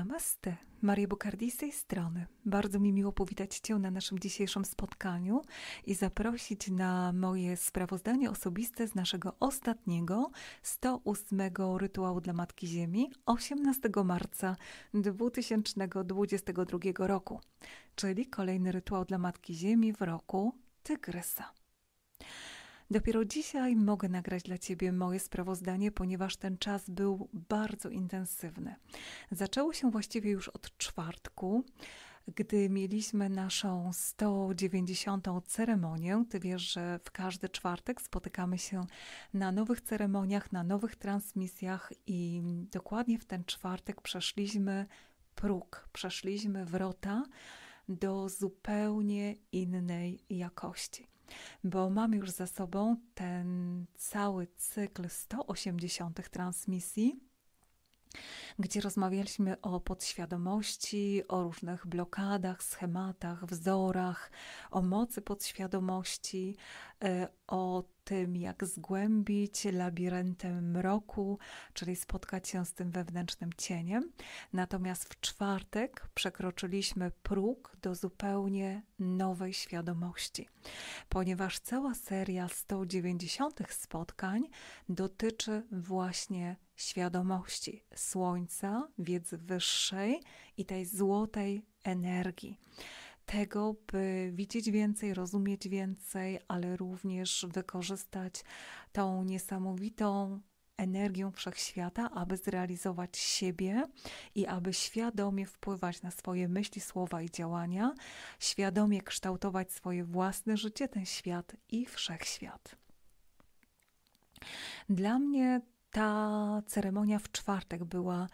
Namaste, Maria Bukardi z tej strony. Bardzo mi miło powitać Cię na naszym dzisiejszym spotkaniu i zaprosić na moje sprawozdanie osobiste z naszego ostatniego 108 rytuału dla Matki Ziemi 18 marca 2022 roku, czyli kolejny rytuał dla Matki Ziemi w roku Tygrysa. Dopiero dzisiaj mogę nagrać dla Ciebie moje sprawozdanie, ponieważ ten czas był bardzo intensywny. Zaczęło się właściwie już od czwartku gdy mieliśmy naszą 190. ceremonię. Ty wiesz, że w każdy czwartek spotykamy się na nowych ceremoniach, na nowych transmisjach, i dokładnie w ten czwartek przeszliśmy próg, przeszliśmy wrota do zupełnie innej jakości bo mam już za sobą ten cały cykl 180 transmisji gdzie rozmawialiśmy o podświadomości, o różnych blokadach, schematach, wzorach, o mocy podświadomości, y, o tym, jak zgłębić labiryntem mroku, czyli spotkać się z tym wewnętrznym cieniem. Natomiast w czwartek przekroczyliśmy próg do zupełnie nowej świadomości, ponieważ cała seria 190 spotkań dotyczy właśnie świadomości Słońca, wiedzy wyższej i tej złotej energii tego, by widzieć więcej, rozumieć więcej, ale również wykorzystać tą niesamowitą energię wszechświata, aby zrealizować siebie i aby świadomie wpływać na swoje myśli, słowa i działania, świadomie kształtować swoje własne życie, ten świat i wszechświat. Dla mnie ta ceremonia w czwartek była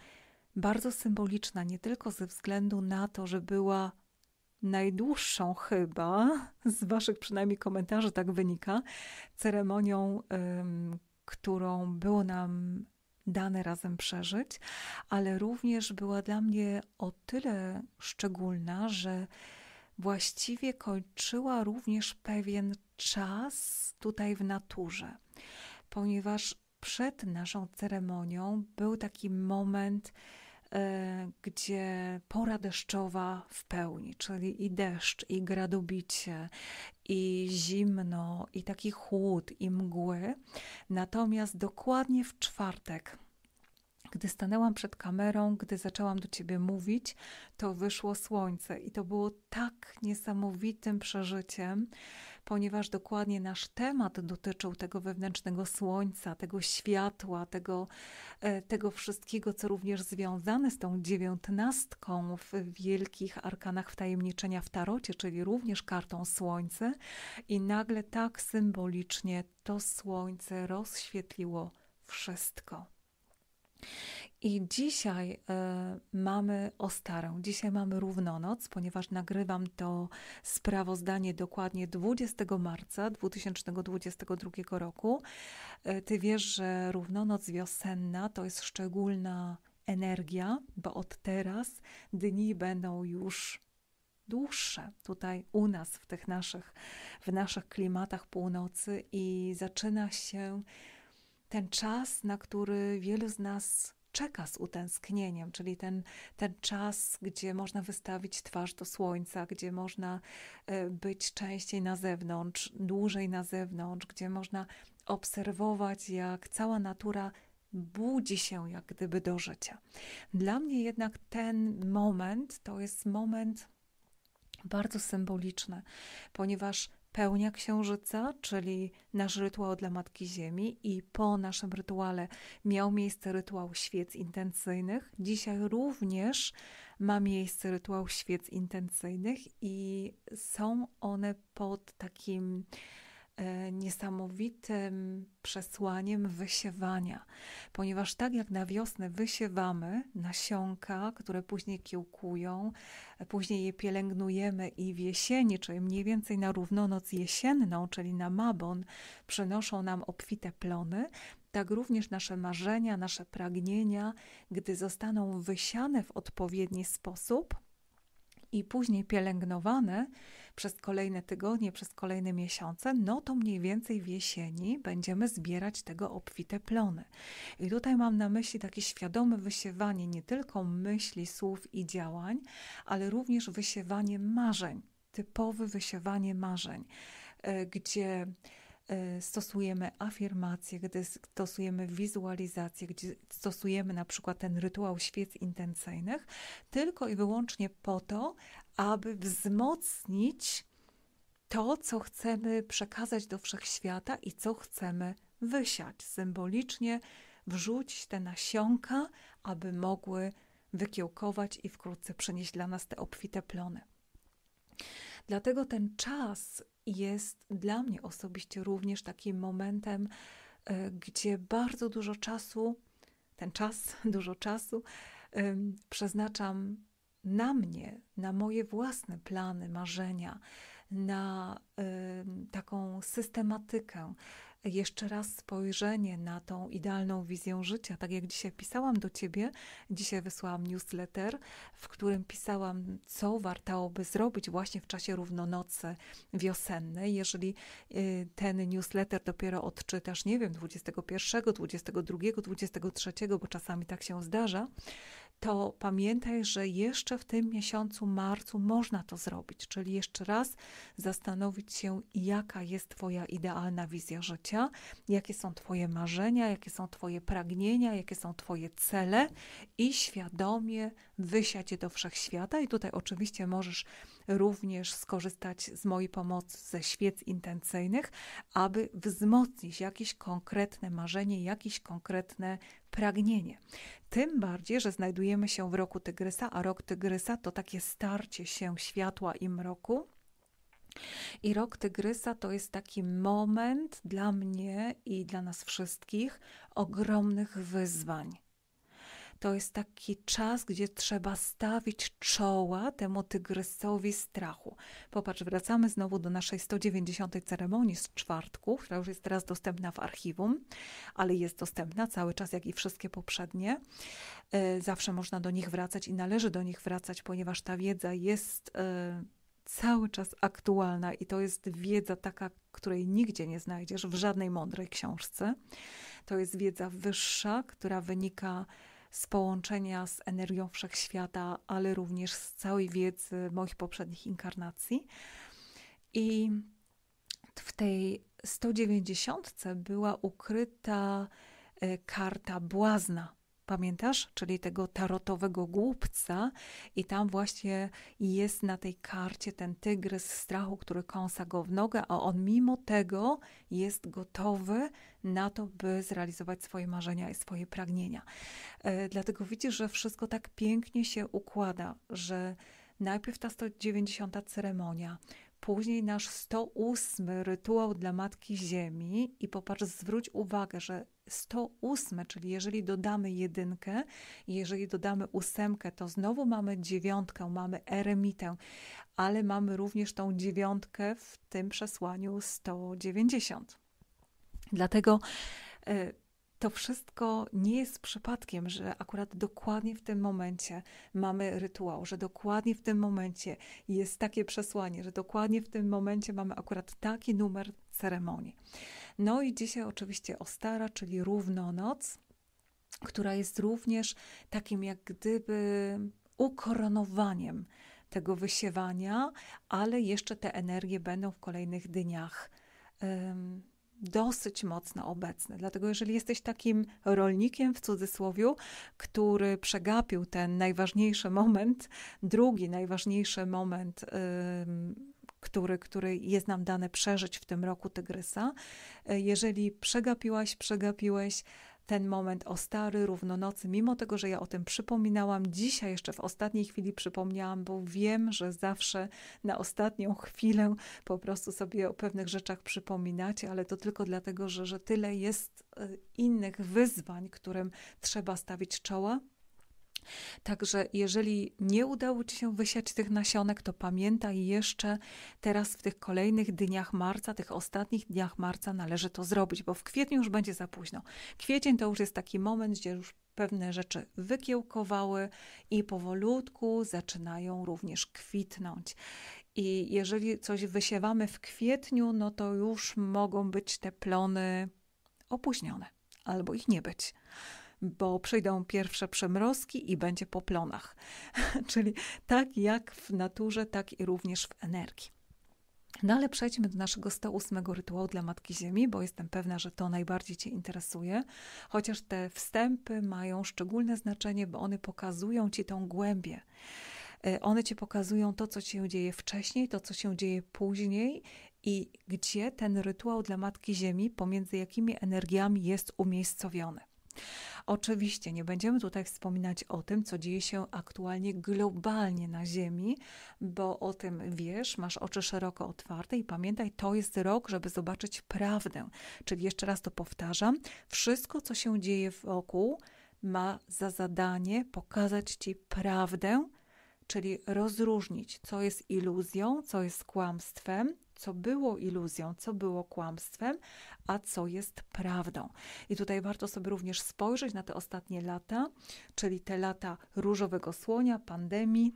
bardzo symboliczna, nie tylko ze względu na to, że była najdłuższą chyba, z Waszych przynajmniej komentarzy tak wynika, ceremonią, którą było nam dane razem przeżyć, ale również była dla mnie o tyle szczególna, że właściwie kończyła również pewien czas tutaj w naturze, ponieważ przed naszą ceremonią był taki moment, E, gdzie pora deszczowa w pełni, czyli i deszcz, i gradobicie, i zimno, i taki chłód, i mgły. Natomiast dokładnie w czwartek, gdy stanęłam przed kamerą, gdy zaczęłam do ciebie mówić, to wyszło słońce i to było tak niesamowitym przeżyciem, ponieważ dokładnie nasz temat dotyczył tego wewnętrznego słońca, tego światła, tego, e, tego wszystkiego, co również związane z tą dziewiętnastką w wielkich arkanach wtajemniczenia w tarocie, czyli również kartą słońce. I nagle tak symbolicznie to słońce rozświetliło wszystko. I dzisiaj y, mamy ostarę, dzisiaj mamy równonoc, ponieważ nagrywam to sprawozdanie dokładnie 20 marca 2022 roku. Y, ty wiesz, że równonoc wiosenna to jest szczególna energia, bo od teraz dni będą już dłuższe tutaj u nas, w tych naszych, w naszych klimatach północy i zaczyna się ten czas, na który wielu z nas czeka z utęsknieniem, czyli ten, ten czas, gdzie można wystawić twarz do słońca, gdzie można e, być częściej na zewnątrz, dłużej na zewnątrz, gdzie można obserwować, jak cała natura budzi się jak gdyby do życia. Dla mnie jednak ten moment to jest moment bardzo symboliczny, ponieważ pełnia księżyca, czyli nasz rytuał dla Matki Ziemi i po naszym rytuale miał miejsce rytuał świec intencyjnych. Dzisiaj również ma miejsce rytuał świec intencyjnych i są one pod takim E, niesamowitym przesłaniem wysiewania, ponieważ tak jak na wiosnę wysiewamy nasionka, które później kiełkują, e, później je pielęgnujemy i w jesieni, czyli mniej więcej na równonoc jesienną, czyli na Mabon, przynoszą nam obfite plony, tak również nasze marzenia, nasze pragnienia, gdy zostaną wysiane w odpowiedni sposób, i później pielęgnowane przez kolejne tygodnie, przez kolejne miesiące, no to mniej więcej w jesieni będziemy zbierać tego obfite plony. I tutaj mam na myśli takie świadome wysiewanie nie tylko myśli, słów i działań, ale również wysiewanie marzeń, typowe wysiewanie marzeń, e, gdzie E, stosujemy afirmacje, gdy stosujemy wizualizację, gdy stosujemy na przykład ten rytuał świec intencyjnych, tylko i wyłącznie po to, aby wzmocnić to, co chcemy przekazać do wszechświata i co chcemy wysiać. Symbolicznie wrzucić te nasionka, aby mogły wykiełkować i wkrótce przynieść dla nas te obfite plony. Dlatego ten czas jest dla mnie osobiście również takim momentem, e, gdzie bardzo dużo czasu, ten czas, dużo czasu przeznaczam na mnie, na moje własne plany, marzenia, na taką systematykę, jeszcze raz spojrzenie na tą idealną wizję życia. Tak jak dzisiaj pisałam do ciebie, dzisiaj wysłałam newsletter, w którym pisałam, co wartałoby zrobić właśnie w czasie równonocy wiosennej. Jeżeli y, ten newsletter dopiero odczytasz, nie wiem, 21, 22, 23, bo czasami tak się zdarza, to pamiętaj, że jeszcze w tym miesiącu marcu można to zrobić, czyli jeszcze raz zastanowić się, jaka jest Twoja idealna wizja życia, jakie są Twoje marzenia, jakie są Twoje pragnienia, jakie są Twoje cele i świadomie wysiać je do wszechświata. I tutaj oczywiście możesz również skorzystać z mojej pomocy ze świec intencyjnych, aby wzmocnić jakieś konkretne marzenie, jakieś konkretne pragnienie. Tym bardziej, że znajdujemy się w roku tygrysa, a rok tygrysa to takie starcie się światła i mroku. I rok tygrysa to jest taki moment dla mnie i dla nas wszystkich ogromnych wyzwań to jest taki czas, gdzie trzeba stawić czoła temu tygrysowi strachu. Popatrz, wracamy znowu do naszej 190. ceremonii z czwartku, która już jest teraz dostępna w archiwum, ale jest dostępna cały czas, jak i wszystkie poprzednie. E, zawsze można do nich wracać i należy do nich wracać, ponieważ ta wiedza jest e, cały czas aktualna i to jest wiedza taka, której nigdzie nie znajdziesz w żadnej mądrej książce. To jest wiedza wyższa, która wynika z połączenia z energią wszechświata, ale również z całej wiedzy moich poprzednich inkarnacji. I w tej 190 była ukryta e, karta błazna, pamiętasz, czyli tego tarotowego głupca, i tam właśnie jest na tej karcie ten tygrys strachu, który kąsa go w nogę, a on mimo tego jest gotowy na to, by zrealizować swoje marzenia i swoje pragnienia. E, dlatego widzisz, że wszystko tak pięknie się układa, że najpierw ta 190 ceremonia, później nasz 108 rytuał dla Matki Ziemi i popatrz, zwróć uwagę, że 108, czyli jeżeli dodamy jedynkę, jeżeli dodamy ósemkę, to znowu mamy dziewiątkę, mamy eremitę, ale mamy również tą dziewiątkę w tym przesłaniu 190. Dlatego y, to wszystko nie jest przypadkiem, że akurat dokładnie w tym momencie mamy rytuał, że dokładnie w tym momencie jest takie przesłanie, że dokładnie w tym momencie mamy akurat taki numer ceremonii. No i dzisiaj oczywiście Ostara, czyli równonoc, która jest również takim jak gdyby ukoronowaniem tego wysiewania, ale jeszcze te energie będą w kolejnych dniach dosyć mocno obecny. Dlatego, jeżeli jesteś takim rolnikiem w cudzysłowie, który przegapił ten najważniejszy moment, drugi najważniejszy moment, yy, który, który jest nam dane przeżyć w tym roku tygrysa, y, jeżeli przegapiłaś, przegapiłeś, ten moment o stary równonocy, mimo tego, że ja o tym przypominałam dzisiaj, jeszcze w ostatniej chwili przypomniałam, bo wiem, że zawsze na ostatnią chwilę po prostu sobie o pewnych rzeczach przypominacie, ale to tylko dlatego, że, że tyle jest e, innych wyzwań, którym trzeba stawić czoła. Także jeżeli nie udało Ci się wysiać tych nasionek, to pamiętaj jeszcze teraz w tych kolejnych dniach marca, tych ostatnich dniach marca należy to zrobić, bo w kwietniu już będzie za późno. Kwiecień to już jest taki moment, gdzie już pewne rzeczy wykiełkowały i powolutku zaczynają również kwitnąć. I jeżeli coś wysiewamy w kwietniu, no to już mogą być te plony opóźnione albo ich nie być bo przyjdą pierwsze przymrozki i będzie po plonach. Czyli tak jak w naturze, tak i również w energii. No ale przejdźmy do naszego 108 rytuału dla Matki Ziemi, bo jestem pewna, że to najbardziej Cię interesuje. Chociaż te wstępy mają szczególne znaczenie, bo one pokazują Ci tą głębię. E, one Ci pokazują to, co się dzieje wcześniej, to, co się dzieje później i gdzie ten rytuał dla Matki Ziemi, pomiędzy jakimi energiami jest umiejscowiony. Oczywiście nie będziemy tutaj wspominać o tym, co dzieje się aktualnie globalnie na Ziemi, bo o tym wiesz, masz oczy szeroko otwarte i pamiętaj, to jest rok, żeby zobaczyć prawdę. Czyli jeszcze raz to powtarzam, wszystko, co się dzieje wokół, ma za zadanie pokazać ci prawdę, czyli rozróżnić, co jest iluzją, co jest kłamstwem, co było iluzją, co było kłamstwem, a co jest prawdą. I tutaj warto sobie również spojrzeć na te ostatnie lata, czyli te lata różowego słonia, pandemii,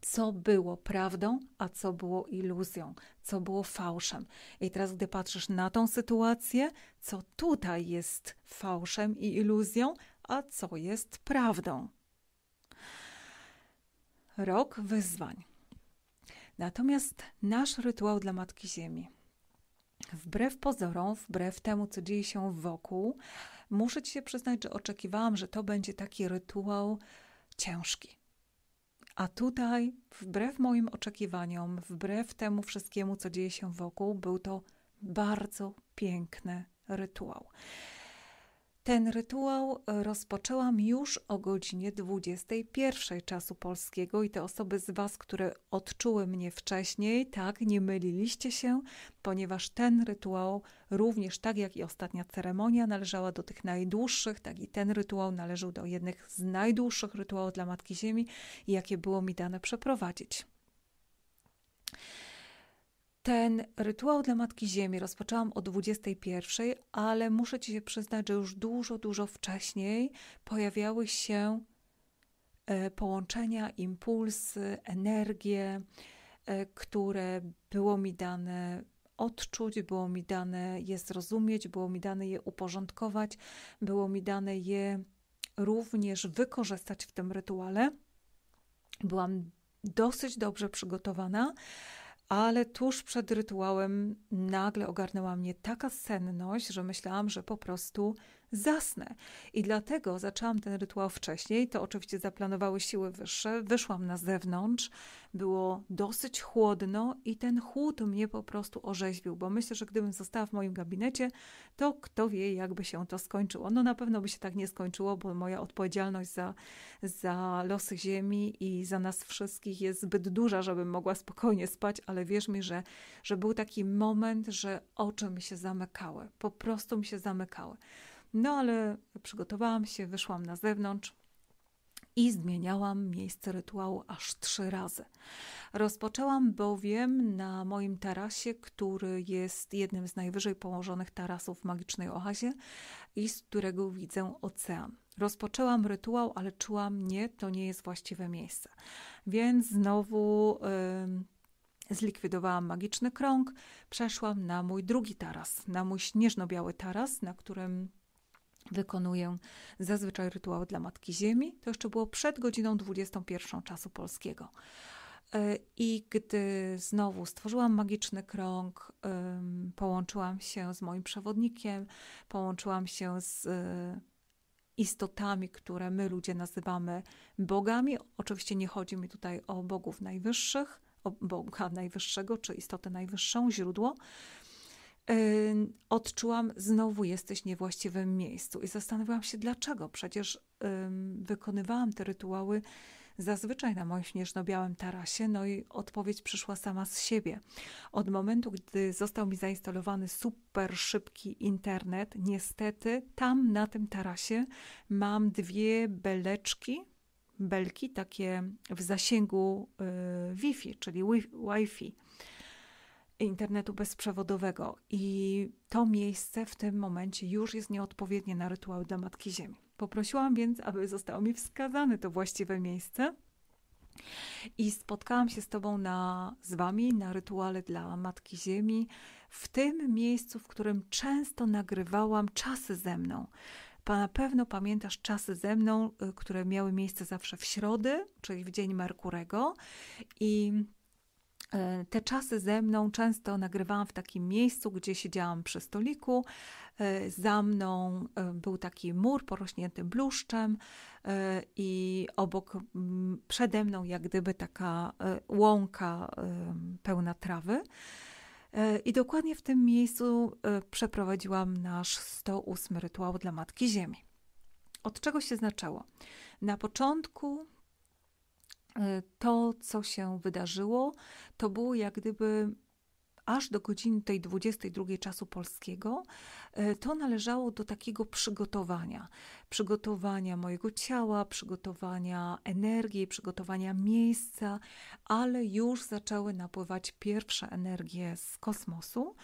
co było prawdą, a co było iluzją, co było fałszem. I teraz, gdy patrzysz na tą sytuację, co tutaj jest fałszem i iluzją, a co jest prawdą. Rok wyzwań. Natomiast nasz rytuał dla Matki Ziemi, wbrew pozorom, wbrew temu, co dzieje się wokół, muszę ci się przyznać, że oczekiwałam, że to będzie taki rytuał ciężki. A tutaj, wbrew moim oczekiwaniom, wbrew temu wszystkiemu, co dzieje się wokół, był to bardzo piękny rytuał. Ten rytuał e, rozpoczęłam już o godzinie 21 czasu polskiego i te osoby z Was, które odczuły mnie wcześniej, tak, nie myliliście się, ponieważ ten rytuał również, tak jak i ostatnia ceremonia, należała do tych najdłuższych, tak i ten rytuał należył do jednych z najdłuższych rytuałów dla Matki Ziemi, jakie było mi dane przeprowadzić. Ten rytuał dla Matki Ziemi rozpoczęłam o 21, ale muszę Ci się przyznać, że już dużo, dużo wcześniej pojawiały się e, połączenia, impulsy, energie, e, które było mi dane odczuć, było mi dane je zrozumieć, było mi dane je uporządkować, było mi dane je również wykorzystać w tym rytuale. Byłam dosyć dobrze przygotowana ale tuż przed rytuałem nagle ogarnęła mnie taka senność, że myślałam, że po prostu zasnę. I dlatego zaczęłam ten rytuał wcześniej. To oczywiście zaplanowały siły wyższe. Wyszłam na zewnątrz, było dosyć chłodno i ten chłód mnie po prostu orzeźwił, bo myślę, że gdybym została w moim gabinecie, to kto wie, jakby się to skończyło. No na pewno by się tak nie skończyło, bo moja odpowiedzialność za, za losy Ziemi i za nas wszystkich jest zbyt duża, żebym mogła spokojnie spać, ale wierz mi, że, że był taki moment, że oczy mi się zamykały, po prostu mi się zamykały. No ale przygotowałam się, wyszłam na zewnątrz i zmieniałam miejsce rytuału aż trzy razy. Rozpoczęłam bowiem na moim tarasie, który jest jednym z najwyżej położonych tarasów w magicznej oazie i z którego widzę ocean. Rozpoczęłam rytuał, ale czułam, nie, to nie jest właściwe miejsce. Więc znowu zlikwidowałam magiczny krąg, przeszłam na mój drugi taras, na mój śnieżno-biały taras, na którym wykonuję zazwyczaj rytuał dla Matki Ziemi. To jeszcze było przed godziną 21 czasu polskiego. E, I gdy znowu stworzyłam magiczny krąg, połączyłam się z moim przewodnikiem, połączyłam się z e, istotami, które my ludzie nazywamy bogami. Oczywiście nie chodzi mi tutaj o bogów najwyższych, o Boga Najwyższego czy istotę najwyższą, źródło, odczułam, znowu jesteś niewłaściwym miejscu. I zastanawiałam się, dlaczego. Przecież wykonywałam te rytuały zazwyczaj na moim śnieżno-białym tarasie, no i odpowiedź przyszła sama z siebie. Od momentu, gdy został mi zainstalowany super szybki internet, niestety tam na tym tarasie mam dwie beleczki, belki takie w zasięgu y, Wi-Fi, czyli Wi-Fi internetu bezprzewodowego i to miejsce w tym momencie już jest nieodpowiednie na rytuały dla Matki Ziemi. Poprosiłam więc, aby zostało mi wskazane to właściwe miejsce i spotkałam się z Tobą na, z Wami na rytuale dla Matki Ziemi w tym miejscu, w którym często nagrywałam czasy ze mną. Na pewno pamiętasz czasy ze mną, y, które miały miejsce zawsze w środę, czyli w dzień Merkurego. I E, te czasy ze mną często nagrywałam w takim miejscu, gdzie siedziałam przy stoliku. E, za mną e, był taki mur porośnięty bluszczem i obok, mm, przede mną, jak gdyby taka łąka pełna trawy. I dokładnie w tym miejscu przeprowadziłam nasz 108 rytuał dla Matki Ziemi. Od czego się zaczęło? Na początku E, to, co się wydarzyło, to było jak gdyby aż do godziny tej 22 czasu polskiego, e, to należało do takiego przygotowania. Przygotowania mojego ciała, przygotowania energii, przygotowania miejsca, ale już zaczęły napływać pierwsze energie z kosmosu,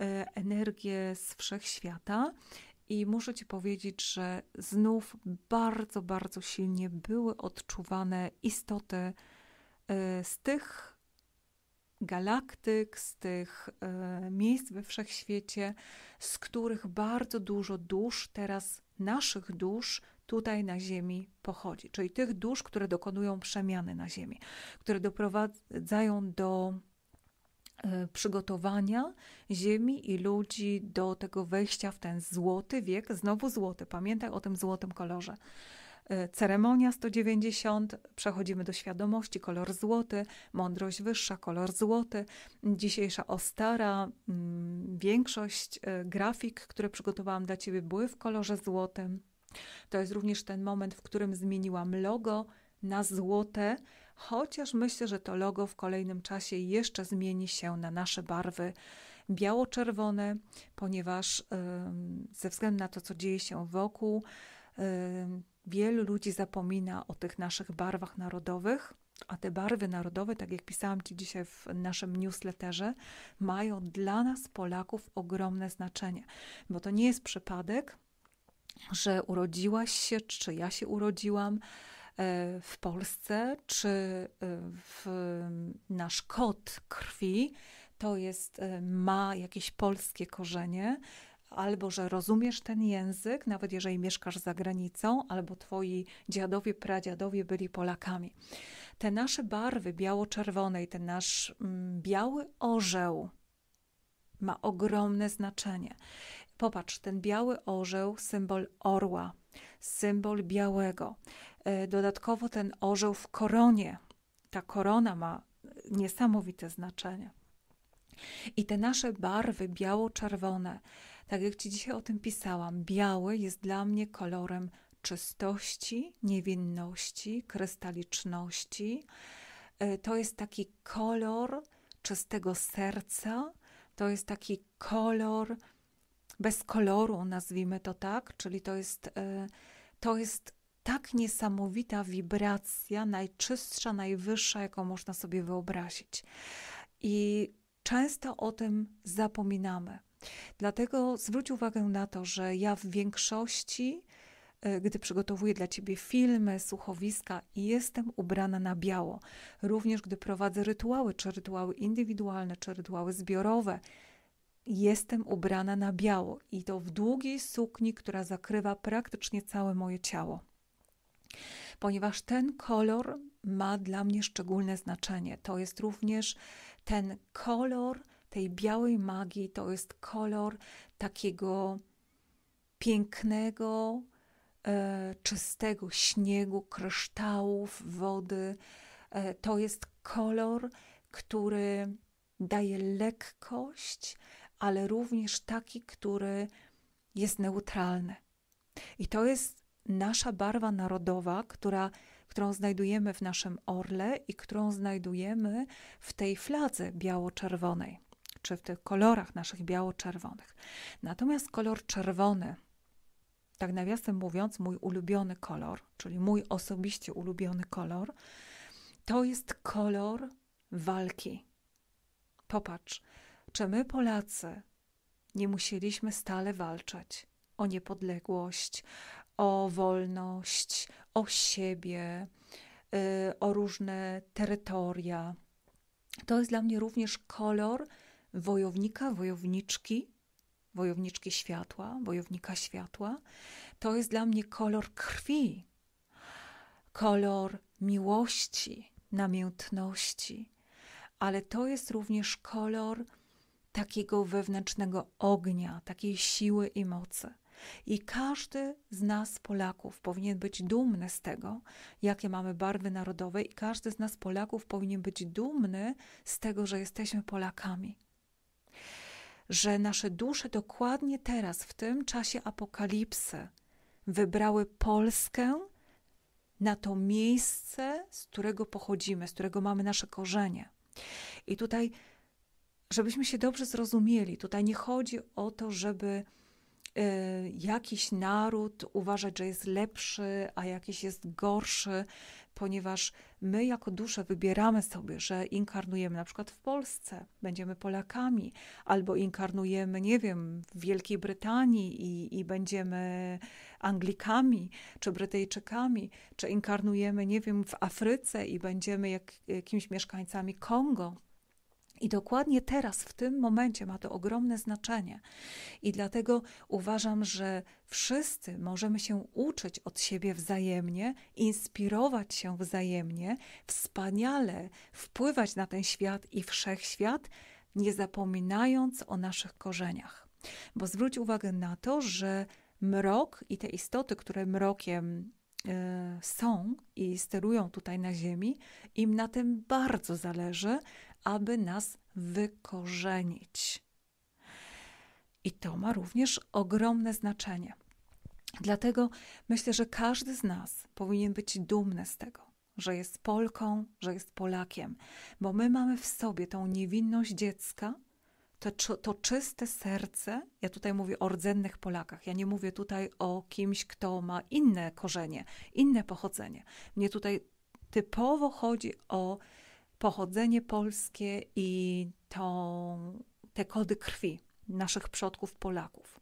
e, energie z wszechświata i muszę Ci powiedzieć, że znów bardzo, bardzo silnie były odczuwane istoty e, z tych galaktyk, z tych e, miejsc we wszechświecie, z których bardzo dużo dusz teraz, naszych dusz, tutaj na Ziemi pochodzi. Czyli tych dusz, które dokonują przemiany na Ziemi, które doprowadzają do E, przygotowania ziemi i ludzi do tego wejścia w ten złoty wiek, znowu złoty, pamiętaj o tym złotym kolorze. E, ceremonia 190, przechodzimy do świadomości, kolor złoty, mądrość wyższa, kolor złoty. Dzisiejsza ostara, mm, większość e, grafik, które przygotowałam dla Ciebie, były w kolorze złotym. To jest również ten moment, w którym zmieniłam logo na złote, chociaż myślę, że to logo w kolejnym czasie jeszcze zmieni się na nasze barwy biało-czerwone, ponieważ ze względu na to, co dzieje się wokół, wielu ludzi zapomina o tych naszych barwach narodowych. A te barwy narodowe, tak jak pisałam Ci dzisiaj w naszym newsletterze, mają dla nas, Polaków, ogromne znaczenie, bo to nie jest przypadek, że urodziłaś się, czy ja się urodziłam E, w Polsce, czy e, w nasz kod krwi to jest, e, ma jakieś polskie korzenie, albo że rozumiesz ten język, nawet jeżeli mieszkasz za granicą, albo twoi dziadowie, pradziadowie byli Polakami. Te nasze barwy biało-czerwone i ten nasz mm, biały orzeł ma ogromne znaczenie. Popatrz, ten biały orzeł, symbol orła, symbol białego. E, dodatkowo ten orzeł w koronie, ta korona ma e, niesamowite znaczenie. I te nasze barwy biało-czerwone, tak jak Ci dzisiaj o tym pisałam, biały jest dla mnie kolorem czystości, niewinności, krystaliczności. E, to jest taki kolor czystego serca, to jest taki kolor bez koloru, nazwijmy to tak, czyli to jest, to jest tak niesamowita wibracja, najczystsza, najwyższa, jaką można sobie wyobrazić. I często o tym zapominamy. Dlatego zwróć uwagę na to, że ja w większości, e, gdy przygotowuję dla ciebie filmy, słuchowiska, jestem ubrana na biało. Również gdy prowadzę rytuały, czy rytuały indywidualne, czy rytuały zbiorowe, jestem ubrana na biało i to w długiej sukni, która zakrywa praktycznie całe moje ciało ponieważ ten kolor ma dla mnie szczególne znaczenie. To jest również ten kolor tej białej magii, to jest kolor takiego pięknego, e, czystego śniegu, kryształów, wody. E, to jest kolor, który daje lekkość, ale również taki, który jest neutralny. I to jest nasza barwa narodowa, która, którą znajdujemy w naszym orle i którą znajdujemy w tej fladze biało-czerwonej, czy w tych kolorach naszych biało-czerwonych. Natomiast kolor czerwony, tak nawiasem mówiąc, mój ulubiony kolor, czyli mój osobiście ulubiony kolor, to jest kolor walki. Popatrz, czy my Polacy nie musieliśmy stale walczyć o niepodległość, o wolność, o siebie, y, o różne terytoria. To jest dla mnie również kolor wojownika, wojowniczki, wojowniczki światła, wojownika światła. To jest dla mnie kolor krwi, kolor miłości, namiętności, ale to jest również kolor takiego wewnętrznego ognia, takiej siły i mocy. I każdy z nas, Polaków, powinien być dumny z tego, jakie mamy barwy narodowe, i każdy z nas, Polaków, powinien być dumny z tego, że jesteśmy Polakami. Że nasze dusze dokładnie teraz, w tym czasie apokalipsy, wybrały Polskę na to miejsce, z którego pochodzimy, z którego mamy nasze korzenie. I tutaj, żebyśmy się dobrze zrozumieli, tutaj nie chodzi o to, żeby Y, jakiś naród uważać, że jest lepszy, a jakiś jest gorszy, ponieważ my jako dusze wybieramy sobie, że inkarnujemy na przykład w Polsce, będziemy Polakami, albo inkarnujemy, nie wiem, w Wielkiej Brytanii i, i będziemy Anglikami, czy Brytyjczykami, czy inkarnujemy, nie wiem, w Afryce i będziemy jak, jakimiś mieszkańcami Kongo i dokładnie teraz, w tym momencie, ma to ogromne znaczenie. I dlatego uważam, że wszyscy możemy się uczyć od siebie wzajemnie, inspirować się wzajemnie, wspaniale wpływać na ten świat i wszechświat, nie zapominając o naszych korzeniach. Bo zwróć uwagę na to, że mrok i te istoty, które mrokiem e, są i sterują tutaj na Ziemi, im na tym bardzo zależy, aby nas wykorzenić. I to ma również ogromne znaczenie. Dlatego myślę, że każdy z nas powinien być dumny z tego, że jest Polką, że jest Polakiem, bo my mamy w sobie tą niewinność dziecka, to, to czyste serce, ja tutaj mówię o rdzennych Polakach, ja nie mówię tutaj o kimś, kto ma inne korzenie, inne pochodzenie. Mnie tutaj typowo chodzi o pochodzenie polskie i tą, te kody krwi naszych przodków Polaków.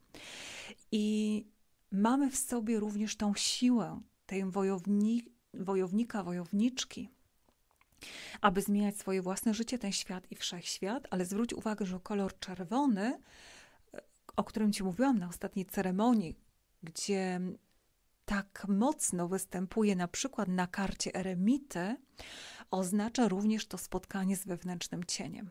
I mamy w sobie również tą siłę tej wojowni, wojownika, wojowniczki, aby zmieniać swoje własne życie, ten świat i wszechświat, ale zwróć uwagę, że kolor czerwony, o którym Ci mówiłam na ostatniej ceremonii, gdzie tak mocno występuje na przykład na karcie eremity, oznacza również to spotkanie z wewnętrznym cieniem.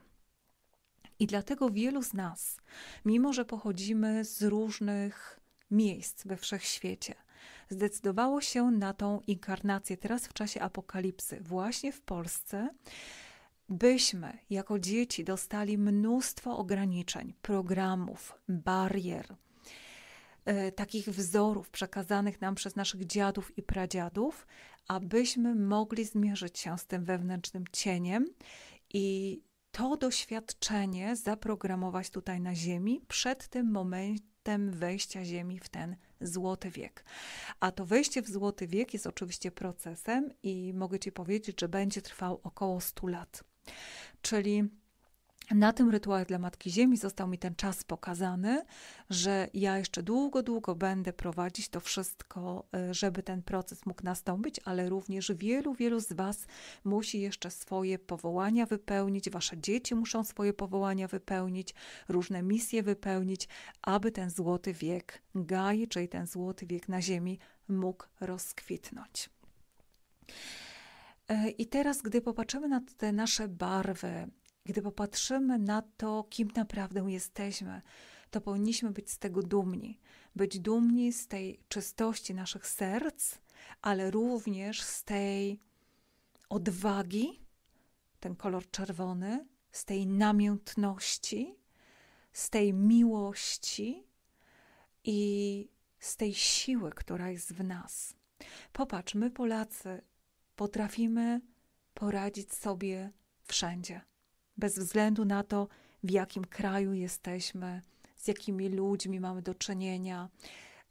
I dlatego wielu z nas, mimo że pochodzimy z różnych miejsc we wszechświecie, zdecydowało się na tą inkarnację teraz w czasie apokalipsy, właśnie w Polsce, byśmy jako dzieci dostali mnóstwo ograniczeń, programów, barier, E, takich wzorów przekazanych nam przez naszych dziadów i pradziadów, abyśmy mogli zmierzyć się z tym wewnętrznym cieniem i to doświadczenie zaprogramować tutaj na Ziemi przed tym momentem wejścia Ziemi w ten złoty wiek. A to wejście w złoty wiek jest oczywiście procesem i mogę Ci powiedzieć, że będzie trwał około 100 lat. Czyli na tym rytuale dla Matki Ziemi został mi ten czas pokazany, że ja jeszcze długo, długo będę prowadzić to wszystko, e, żeby ten proces mógł nastąpić, ale również wielu, wielu z Was musi jeszcze swoje powołania wypełnić, Wasze dzieci muszą swoje powołania wypełnić, różne misje wypełnić, aby ten złoty wiek Gai, czyli ten złoty wiek na Ziemi, mógł rozkwitnąć. E, I teraz, gdy popatrzymy na te nasze barwy, gdy popatrzymy na to, kim naprawdę jesteśmy, to powinniśmy być z tego dumni. Być dumni z tej czystości naszych serc, ale również z tej odwagi, ten kolor czerwony, z tej namiętności, z tej miłości i z tej siły, która jest w nas. Popatrz, my Polacy potrafimy poradzić sobie wszędzie bez względu na to, w jakim kraju jesteśmy, z jakimi ludźmi mamy do czynienia,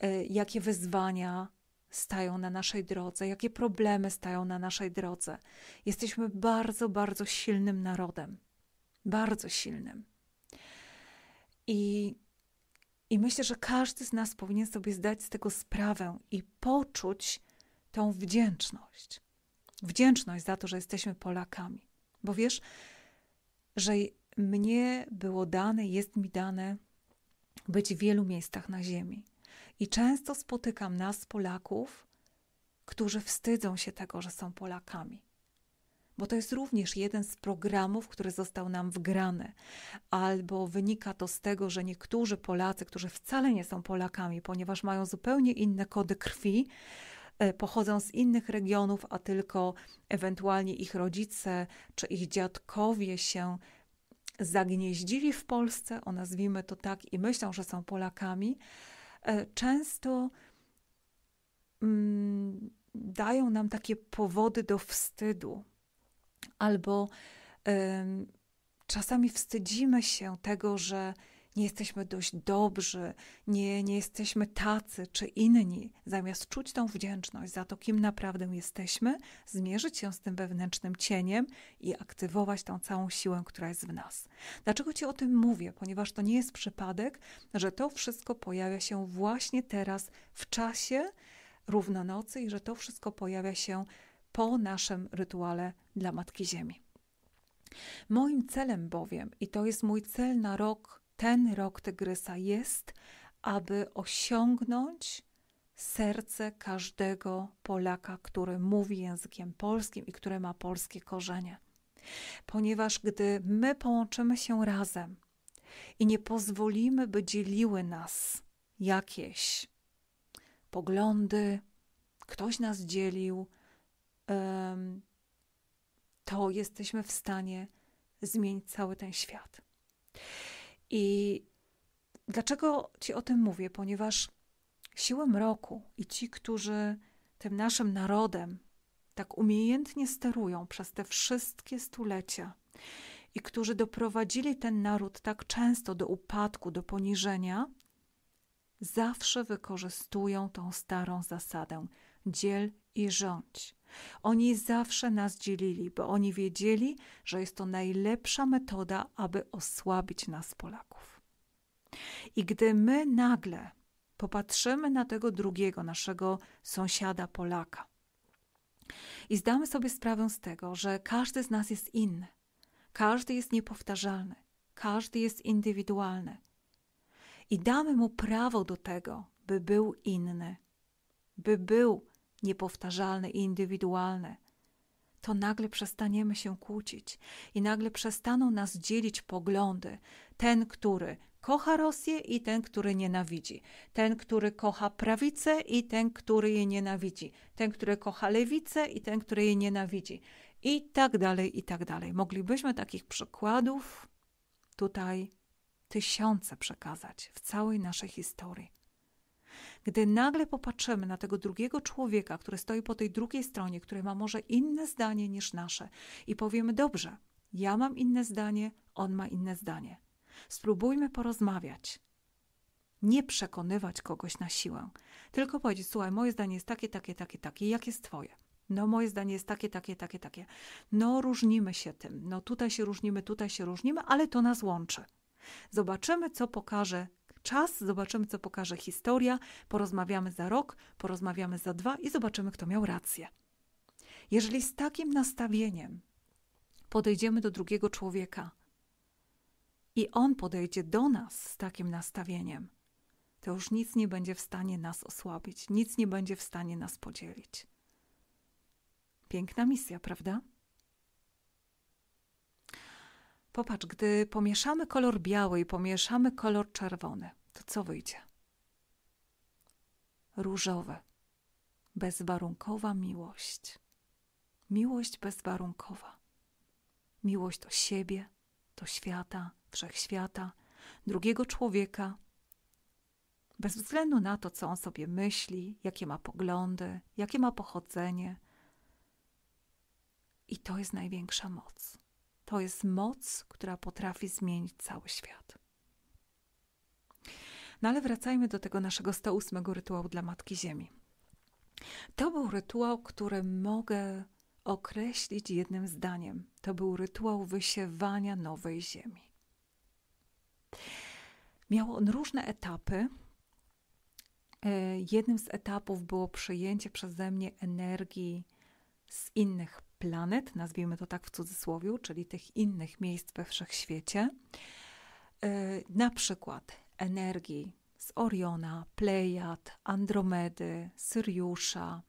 e, jakie wyzwania stają na naszej drodze, jakie problemy stają na naszej drodze. Jesteśmy bardzo, bardzo silnym narodem. Bardzo silnym. I, I myślę, że każdy z nas powinien sobie zdać z tego sprawę i poczuć tą wdzięczność. Wdzięczność za to, że jesteśmy Polakami. Bo wiesz, że mnie było dane, jest mi dane być w wielu miejscach na Ziemi. I często spotykam nas, Polaków, którzy wstydzą się tego, że są Polakami. Bo to jest również jeden z programów, który został nam wgrany, albo wynika to z tego, że niektórzy Polacy, którzy wcale nie są Polakami, ponieważ mają zupełnie inne kody krwi, E, pochodzą z innych regionów, a tylko ewentualnie ich rodzice czy ich dziadkowie się zagnieździli w Polsce, o nazwijmy to tak, i myślą, że są Polakami, e, często mm, dają nam takie powody do wstydu albo. Czasami wstydzimy się tego, że nie jesteśmy dość dobrzy, nie, nie jesteśmy tacy czy inni. Zamiast czuć tą wdzięczność za to, kim naprawdę jesteśmy, zmierzyć się z tym wewnętrznym cieniem i aktywować tą całą siłę, która jest w nas. Dlaczego Ci o tym mówię? Ponieważ to nie jest przypadek, że to wszystko pojawia się właśnie teraz, w czasie równonocy i że to wszystko pojawia się po naszym rytuale dla Matki Ziemi. Moim celem bowiem, i to jest mój cel na rok ten rok tygrysa jest, aby osiągnąć serce każdego Polaka, który mówi językiem polskim i który ma polskie korzenie. Ponieważ gdy my połączymy się razem i nie pozwolimy, by dzieliły nas jakieś poglądy, ktoś nas dzielił, to jesteśmy w stanie zmienić cały ten świat. I dlaczego Ci o tym mówię? Ponieważ siłę mroku i ci, którzy tym naszym narodem tak umiejętnie sterują przez te wszystkie stulecia i którzy doprowadzili ten naród tak często do upadku, do poniżenia, zawsze wykorzystują tą starą zasadę dziel i rządź. Oni zawsze nas dzielili, bo oni wiedzieli, że jest to najlepsza metoda, aby osłabić nas, Polaków. I gdy my nagle popatrzymy na tego drugiego, naszego sąsiada Polaka, i zdamy sobie sprawę z tego, że każdy z nas jest inny, każdy jest niepowtarzalny, każdy jest indywidualny. I damy mu prawo do tego, by był inny, by był niepowtarzalne i indywidualne, to nagle przestaniemy się kłócić i nagle przestaną nas dzielić poglądy. Ten, który kocha Rosję i ten, który nienawidzi, ten, który kocha prawicę i ten, który jej nienawidzi, ten, który kocha lewicę i ten, który jej nienawidzi, i tak dalej, i tak dalej. Moglibyśmy takich przykładów tutaj tysiące przekazać w całej naszej historii gdy nagle popatrzymy na tego drugiego człowieka, który stoi po tej drugiej stronie, który ma może inne zdanie niż nasze i powiemy: Dobrze, ja mam inne zdanie, on ma inne zdanie. Spróbujmy porozmawiać. Nie przekonywać kogoś na siłę, tylko powiedzieć: Słuchaj, moje zdanie jest takie, takie, takie, takie, jakie jest Twoje? No, moje zdanie jest takie, takie, takie, takie. No, różnimy się tym. No, tutaj się różnimy, tutaj się różnimy, ale to nas łączy. Zobaczymy, co pokaże czas, zobaczymy, co pokaże historia, porozmawiamy za rok, porozmawiamy za dwa i zobaczymy, kto miał rację. Jeżeli z takim nastawieniem podejdziemy do drugiego człowieka i on podejdzie do nas z takim nastawieniem, to już nic nie będzie w stanie nas osłabić, nic nie będzie w stanie nas podzielić. Piękna misja, prawda? Popatrz, gdy pomieszamy kolor biały i pomieszamy kolor czerwony, to co wyjdzie? Różowe. Bezwarunkowa miłość. Miłość bezwarunkowa. Miłość do siebie, do świata, wszechświata, drugiego człowieka. Bez względu na to, co on sobie myśli, jakie ma poglądy, jakie ma pochodzenie. I to jest największa moc to jest moc, która potrafi zmienić cały świat. No ale wracajmy do tego naszego 108 rytuału dla Matki Ziemi. To był rytuał, który mogę określić jednym zdaniem. To był rytuał wysiewania nowej ziemi. Miał on różne etapy. E, jednym z etapów było przyjęcie przeze mnie energii z innych planet, nazwijmy to tak w cudzysłowie, czyli tych innych miejsc we wszechświecie, e, na przykład energii z Oriona, Plejad, Andromedy, Syriusza,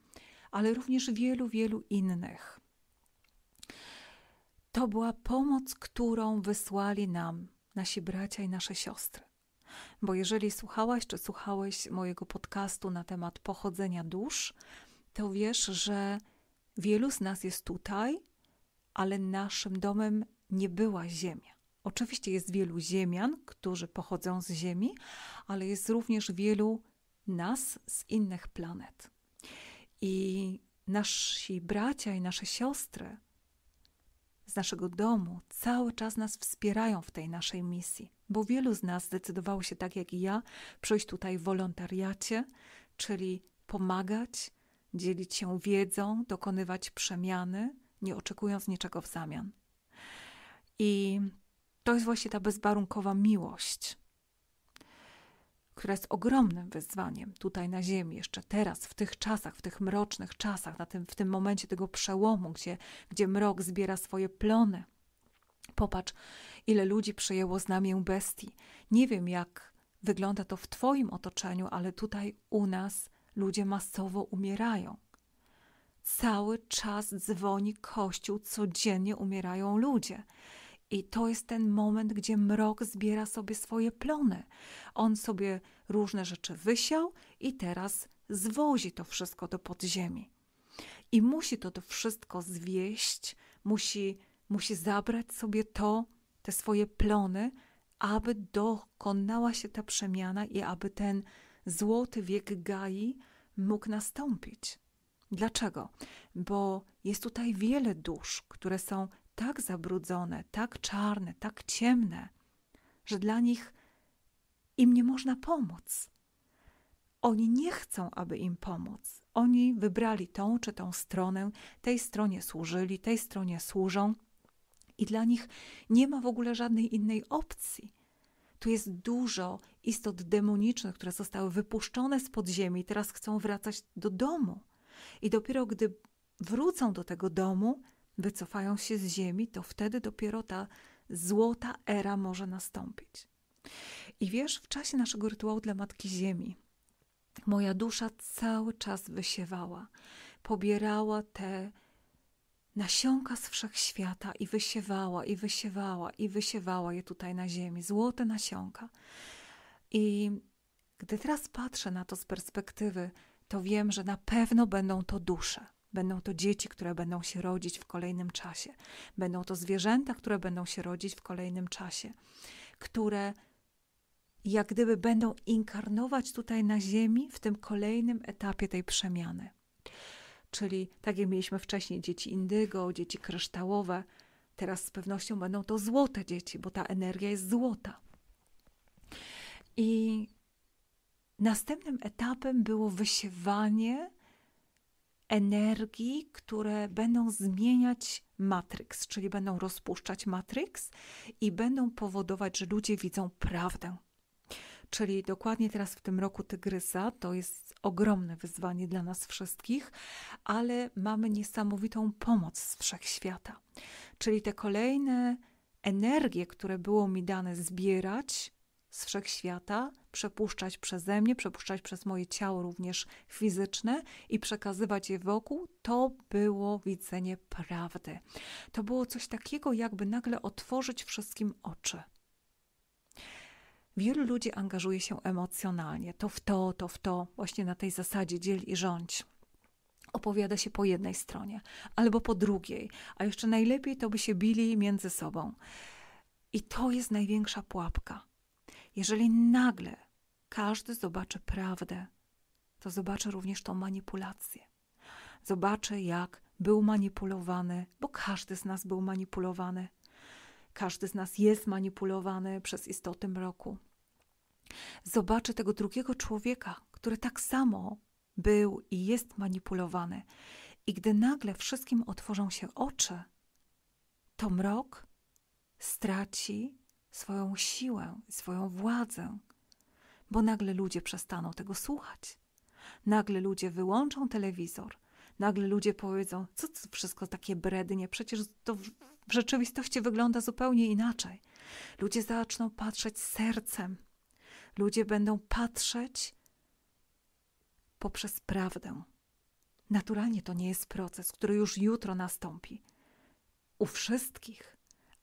ale również wielu, wielu innych. To była pomoc, którą wysłali nam nasi bracia i nasze siostry. Bo jeżeli słuchałaś czy słuchałeś mojego podcastu na temat pochodzenia dusz, to wiesz, że Wielu z nas jest tutaj, ale naszym domem nie była ziemia. Oczywiście jest wielu Ziemian, którzy pochodzą z Ziemi, ale jest również wielu nas z innych planet. I nasi bracia i nasze siostry z naszego domu cały czas nas wspierają w tej naszej misji, bo wielu z nas zdecydowało się tak jak i ja, przyjść tutaj w wolontariacie, czyli pomagać, dzielić się wiedzą, dokonywać przemiany, nie oczekując niczego w zamian. I to jest właśnie ta bezwarunkowa miłość, która jest ogromnym wyzwaniem tutaj na Ziemi, jeszcze teraz, w tych czasach, w tych mrocznych czasach, na tym, w tym momencie tego przełomu, gdzie, gdzie mrok zbiera swoje plony. Popatrz, ile ludzi przyjęło znamię bestii. Nie wiem, jak wygląda to w Twoim otoczeniu, ale tutaj u nas ludzie masowo umierają. Cały czas dzwoni kościół, codziennie umierają ludzie. I to jest ten moment, gdzie mrok zbiera sobie swoje plony. On sobie różne rzeczy wysiał i teraz zwozi to wszystko do podziemi. I musi to, to wszystko zwieść, musi, musi zabrać sobie to, te swoje plony, aby dokonała się ta przemiana i aby ten złoty wiek Gai mógł nastąpić. Dlaczego? Bo jest tutaj wiele dusz, które są tak zabrudzone, tak czarne, tak ciemne, że dla nich im nie można pomóc. Oni nie chcą, aby im pomóc. Oni wybrali tą czy tą stronę, tej stronie służyli, tej stronie służą i dla nich nie ma w ogóle żadnej innej opcji. Tu jest dużo istot demonicznych, które zostały wypuszczone z podziemi, teraz chcą wracać do domu. I dopiero gdy wrócą do tego domu, wycofają się z ziemi, to wtedy dopiero ta złota era może nastąpić. I wiesz, w czasie naszego rytuału dla Matki Ziemi, moja dusza cały czas wysiewała, pobierała te nasionka z wszechświata i wysiewała, i wysiewała, i wysiewała je tutaj na ziemi, złote nasionka. I gdy teraz patrzę na to z perspektywy, to wiem, że na pewno będą to dusze. Będą to dzieci, które będą się rodzić w kolejnym czasie. Będą to zwierzęta, które będą się rodzić w kolejnym czasie, które jak gdyby będą inkarnować tutaj na Ziemi w tym kolejnym etapie tej przemiany. Czyli tak jak mieliśmy wcześniej dzieci indygo, dzieci kryształowe, teraz z pewnością będą to złote dzieci, bo ta energia jest złota. I następnym etapem było wysiewanie energii, które będą zmieniać matrix, czyli będą rozpuszczać matrix i będą powodować, że ludzie widzą prawdę. Czyli dokładnie teraz w tym roku Tygrysa to jest ogromne wyzwanie dla nas wszystkich, ale mamy niesamowitą pomoc z wszechświata. Czyli te kolejne energie, które było mi dane zbierać, z wszechświata, przepuszczać przeze mnie, przepuszczać przez moje ciało również fizyczne i przekazywać je wokół, to było widzenie prawdy. To było coś takiego, jakby nagle otworzyć wszystkim oczy. Wielu ludzi angażuje się emocjonalnie, to w to, to w to, właśnie na tej zasadzie dziel i rządź opowiada się po jednej stronie albo po drugiej, a jeszcze najlepiej to by się bili między sobą. I to jest największa pułapka. Jeżeli nagle każdy zobaczy prawdę, to zobaczy również tą manipulację. Zobaczy, jak był manipulowany, bo każdy z nas był manipulowany. Każdy z nas jest manipulowany przez istoty mroku. Zobaczy tego drugiego człowieka, który tak samo był i jest manipulowany. I gdy nagle wszystkim otworzą się oczy, to mrok straci swoją siłę, swoją władzę, bo nagle ludzie przestaną tego słuchać. Nagle ludzie wyłączą telewizor, nagle ludzie powiedzą: Co to wszystko takie brednie? Przecież to w rzeczywistości wygląda zupełnie inaczej. Ludzie zaczną patrzeć sercem, ludzie będą patrzeć poprzez prawdę. Naturalnie to nie jest proces, który już jutro nastąpi. U wszystkich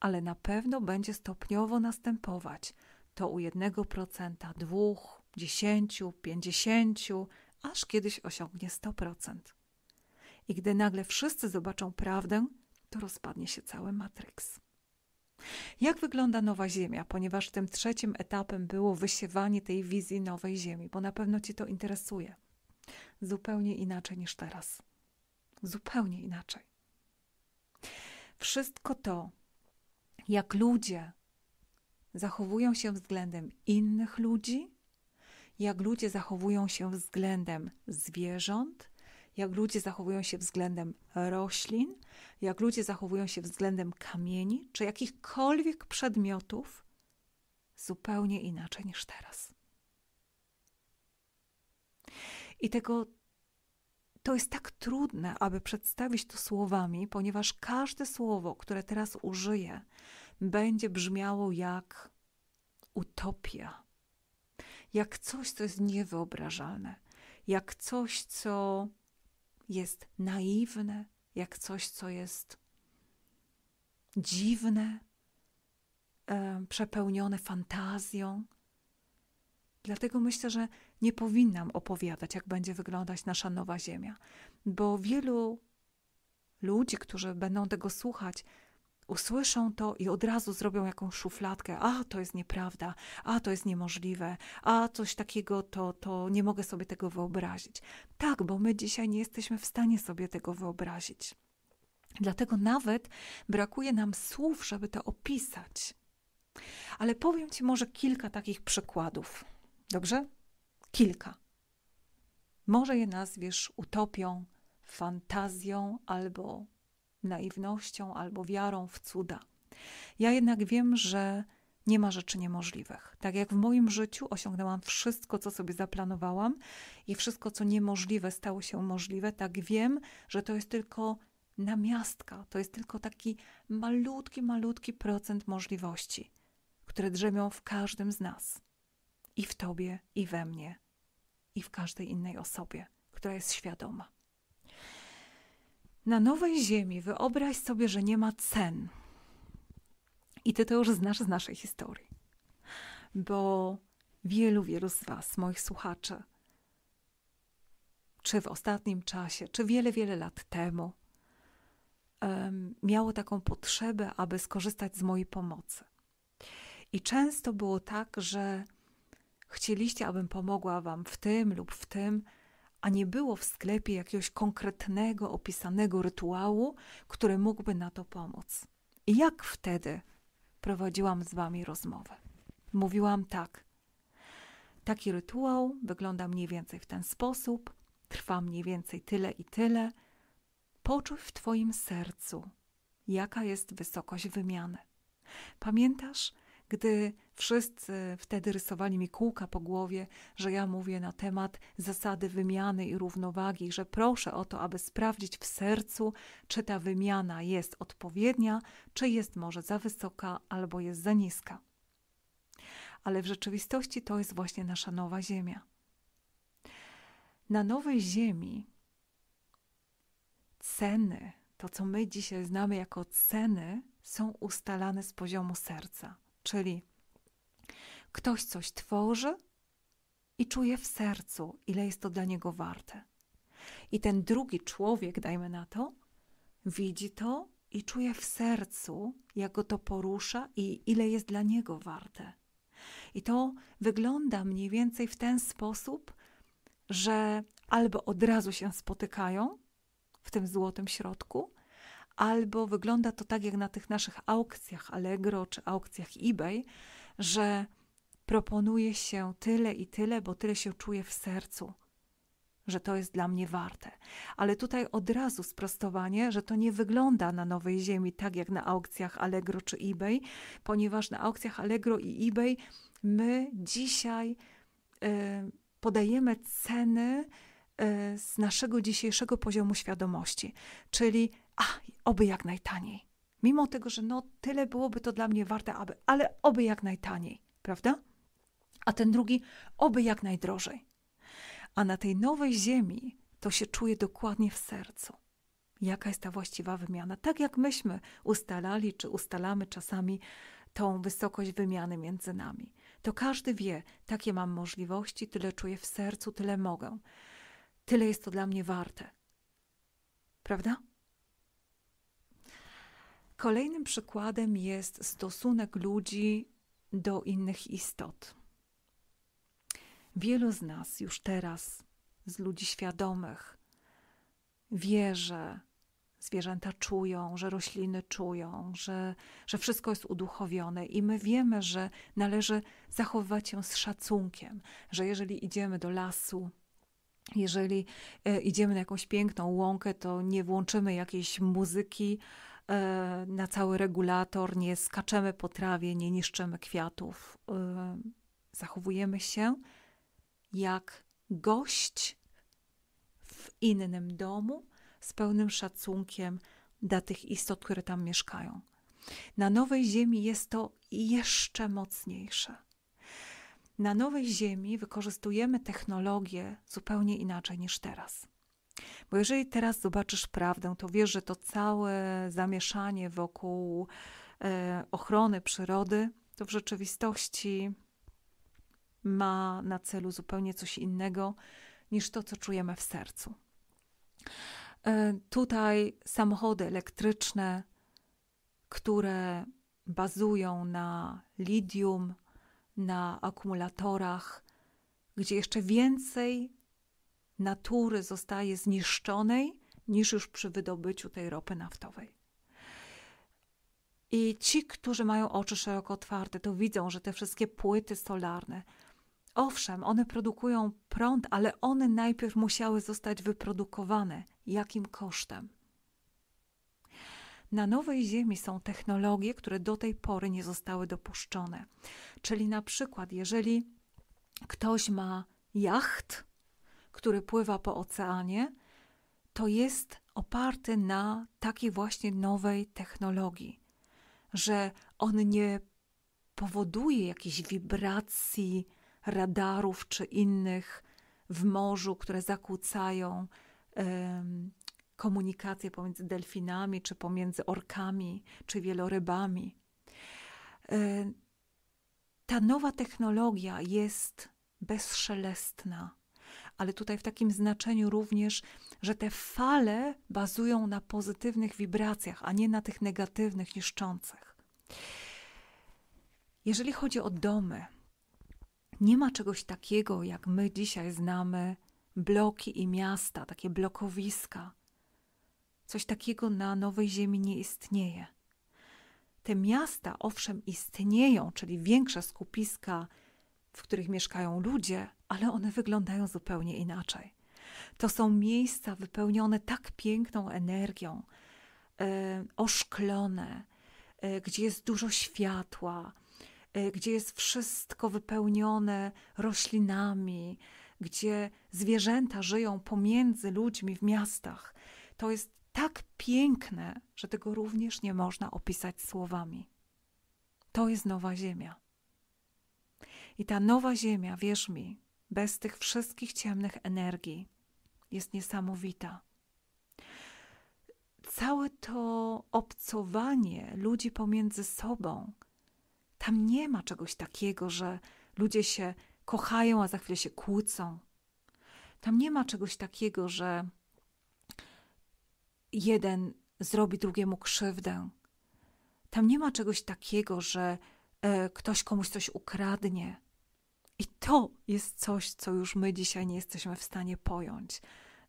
ale na pewno będzie stopniowo następować. To u 1%, 2%, 10%, 50%, aż kiedyś osiągnie 100%. I gdy nagle wszyscy zobaczą prawdę, to rozpadnie się cały matrix. Jak wygląda nowa Ziemia? Ponieważ tym trzecim etapem było wysiewanie tej wizji nowej Ziemi, bo na pewno Cię to interesuje. Zupełnie inaczej niż teraz. Zupełnie inaczej. Wszystko to, jak ludzie zachowują się względem innych ludzi, jak ludzie zachowują się względem zwierząt, jak ludzie zachowują się względem roślin, jak ludzie zachowują się względem kamieni czy jakichkolwiek przedmiotów, zupełnie inaczej niż teraz. I tego to jest tak trudne, aby przedstawić to słowami, ponieważ każde słowo, które teraz użyję, będzie brzmiało jak utopia, jak coś, co jest niewyobrażalne, jak coś, co jest naiwne, jak coś, co jest dziwne, przepełnione fantazją. Dlatego myślę, że nie powinnam opowiadać, jak będzie wyglądać nasza nowa Ziemia, bo wielu ludzi, którzy będą tego słuchać, usłyszą to i od razu zrobią jakąś szufladkę: A to jest nieprawda, a to jest niemożliwe, a coś takiego to, to nie mogę sobie tego wyobrazić. Tak, bo my dzisiaj nie jesteśmy w stanie sobie tego wyobrazić. Dlatego nawet brakuje nam słów, żeby to opisać. Ale powiem Ci może kilka takich przykładów. Dobrze? Kilka. Może je nazwiesz utopią, fantazją albo naiwnością, albo wiarą w cuda. Ja jednak wiem, że nie ma rzeczy niemożliwych. Tak jak w moim życiu osiągnęłam wszystko, co sobie zaplanowałam i wszystko, co niemożliwe, stało się możliwe, tak wiem, że to jest tylko namiastka, to jest tylko taki malutki, malutki procent możliwości, które drzemią w każdym z nas i w Tobie, i we mnie, i w każdej innej osobie, która jest świadoma. Na nowej ziemi wyobraź sobie, że nie ma cen. I ty to już znasz z naszej historii. Bo wielu, wielu z Was, moich słuchaczy, czy w ostatnim czasie, czy wiele, wiele lat temu, um, miało taką potrzebę, aby skorzystać z mojej pomocy. I często było tak, że Chcieliście, abym pomogła wam w tym lub w tym, a nie było w sklepie jakiegoś konkretnego, opisanego rytuału, który mógłby na to pomóc. I jak wtedy prowadziłam z wami rozmowę? Mówiłam tak. Taki rytuał wygląda mniej więcej w ten sposób, trwa mniej więcej tyle i tyle. Poczuj w twoim sercu, jaka jest wysokość wymiany. Pamiętasz, gdy wszyscy wtedy rysowali mi kółka po głowie, że ja mówię na temat zasady wymiany i równowagi, że proszę o to, aby sprawdzić w sercu, czy ta wymiana jest odpowiednia, czy jest może za wysoka albo jest za niska. Ale w rzeczywistości to jest właśnie nasza nowa Ziemia. Na nowej Ziemi ceny, to co my dzisiaj znamy jako ceny, są ustalane z poziomu serca czyli ktoś coś tworzy i czuje w sercu, ile jest to dla niego warte. I ten drugi człowiek, dajmy na to, widzi to i czuje w sercu, jak go to porusza i ile jest dla niego warte. I to wygląda mniej więcej w ten sposób, że albo od razu się spotykają w tym złotym środku, albo wygląda to tak jak na tych naszych aukcjach Allegro czy aukcjach eBay, że proponuje się tyle i tyle, bo tyle się czuję w sercu, że to jest dla mnie warte. Ale tutaj od razu sprostowanie, że to nie wygląda na nowej ziemi tak jak na aukcjach Allegro czy eBay, ponieważ na aukcjach Allegro i eBay my dzisiaj y, podajemy ceny y, z naszego dzisiejszego poziomu świadomości, czyli a oby jak najtaniej. Mimo tego, że no tyle byłoby to dla mnie warte, aby, ale oby jak najtaniej, prawda? A ten drugi, oby jak najdrożej. A na tej nowej ziemi to się czuje dokładnie w sercu. Jaka jest ta właściwa wymiana? Tak jak myśmy ustalali, czy ustalamy czasami tą wysokość wymiany między nami. To każdy wie, takie mam możliwości, tyle czuję w sercu, tyle mogę. Tyle jest to dla mnie warte. Prawda? Kolejnym przykładem jest stosunek ludzi do innych istot. Wielu z nas już teraz, z ludzi świadomych, wie, że zwierzęta czują, że rośliny czują, że, że wszystko jest uduchowione i my wiemy, że należy zachowywać się z szacunkiem, że jeżeli idziemy do lasu, jeżeli e, idziemy na jakąś piękną łąkę, to nie włączymy jakiejś muzyki, E, na cały regulator, nie skaczemy po trawie, nie niszczymy kwiatów. E, zachowujemy się jak gość w innym domu z pełnym szacunkiem dla tych istot, które tam mieszkają. Na nowej ziemi jest to jeszcze mocniejsze. Na nowej ziemi wykorzystujemy technologię zupełnie inaczej niż teraz. Bo jeżeli teraz zobaczysz prawdę, to wiesz, że to całe zamieszanie wokół e, ochrony przyrody to w rzeczywistości ma na celu zupełnie coś innego niż to, co czujemy w sercu. E, tutaj samochody elektryczne, które bazują na lidium, na akumulatorach, gdzie jeszcze więcej natury zostaje zniszczonej niż już przy wydobyciu tej ropy naftowej. I ci, którzy mają oczy szeroko otwarte, to widzą, że te wszystkie płyty solarne, owszem, one produkują prąd, ale one najpierw musiały zostać wyprodukowane. Jakim kosztem? Na nowej Ziemi są technologie, które do tej pory nie zostały dopuszczone. Czyli na przykład, jeżeli ktoś ma jacht, który pływa po oceanie, to jest oparty na takiej właśnie nowej technologii, że on nie powoduje jakichś wibracji radarów czy innych w morzu, które zakłócają komunikację pomiędzy delfinami, czy pomiędzy orkami, czy wielorybami. E, ta nowa technologia jest bezszelestna, ale tutaj w takim znaczeniu również, że te fale bazują na pozytywnych wibracjach, a nie na tych negatywnych, niszczących. Jeżeli chodzi o domy, nie ma czegoś takiego, jak my dzisiaj znamy bloki i miasta, takie blokowiska. Coś takiego na Nowej Ziemi nie istnieje. Te miasta owszem istnieją, czyli większe skupiska, w których mieszkają ludzie, ale one wyglądają zupełnie inaczej. To są miejsca wypełnione tak piękną energią, e, oszklone, e, gdzie jest dużo światła, e, gdzie jest wszystko wypełnione roślinami, gdzie zwierzęta żyją pomiędzy ludźmi w miastach. To jest tak piękne, że tego również nie można opisać słowami. To jest nowa ziemia. I ta nowa ziemia, wierz mi, bez tych wszystkich ciemnych energii jest niesamowita. Całe to obcowanie ludzi pomiędzy sobą, tam nie ma czegoś takiego, że ludzie się kochają, a za chwilę się kłócą. Tam nie ma czegoś takiego, że jeden zrobi drugiemu krzywdę. Tam nie ma czegoś takiego, że e, ktoś komuś coś ukradnie. I to jest coś, co już my dzisiaj nie jesteśmy w stanie pojąć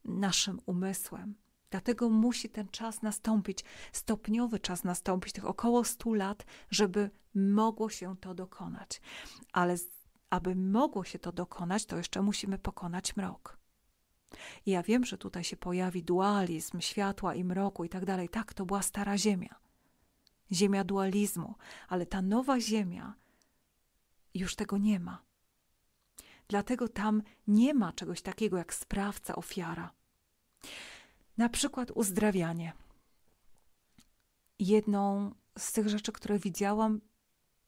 naszym umysłem. Dlatego musi ten czas nastąpić, stopniowy czas nastąpić, tych około 100 lat, żeby mogło się to dokonać. Ale aby mogło się to dokonać, to jeszcze musimy pokonać mrok. I ja wiem, że tutaj się pojawi dualizm światła i mroku i tak dalej. Tak, to była stara Ziemia. Ziemia dualizmu, ale ta nowa Ziemia już tego nie ma. Dlatego tam nie ma czegoś takiego jak sprawca, ofiara. Na przykład uzdrawianie. Jedną z tych rzeczy, które widziałam,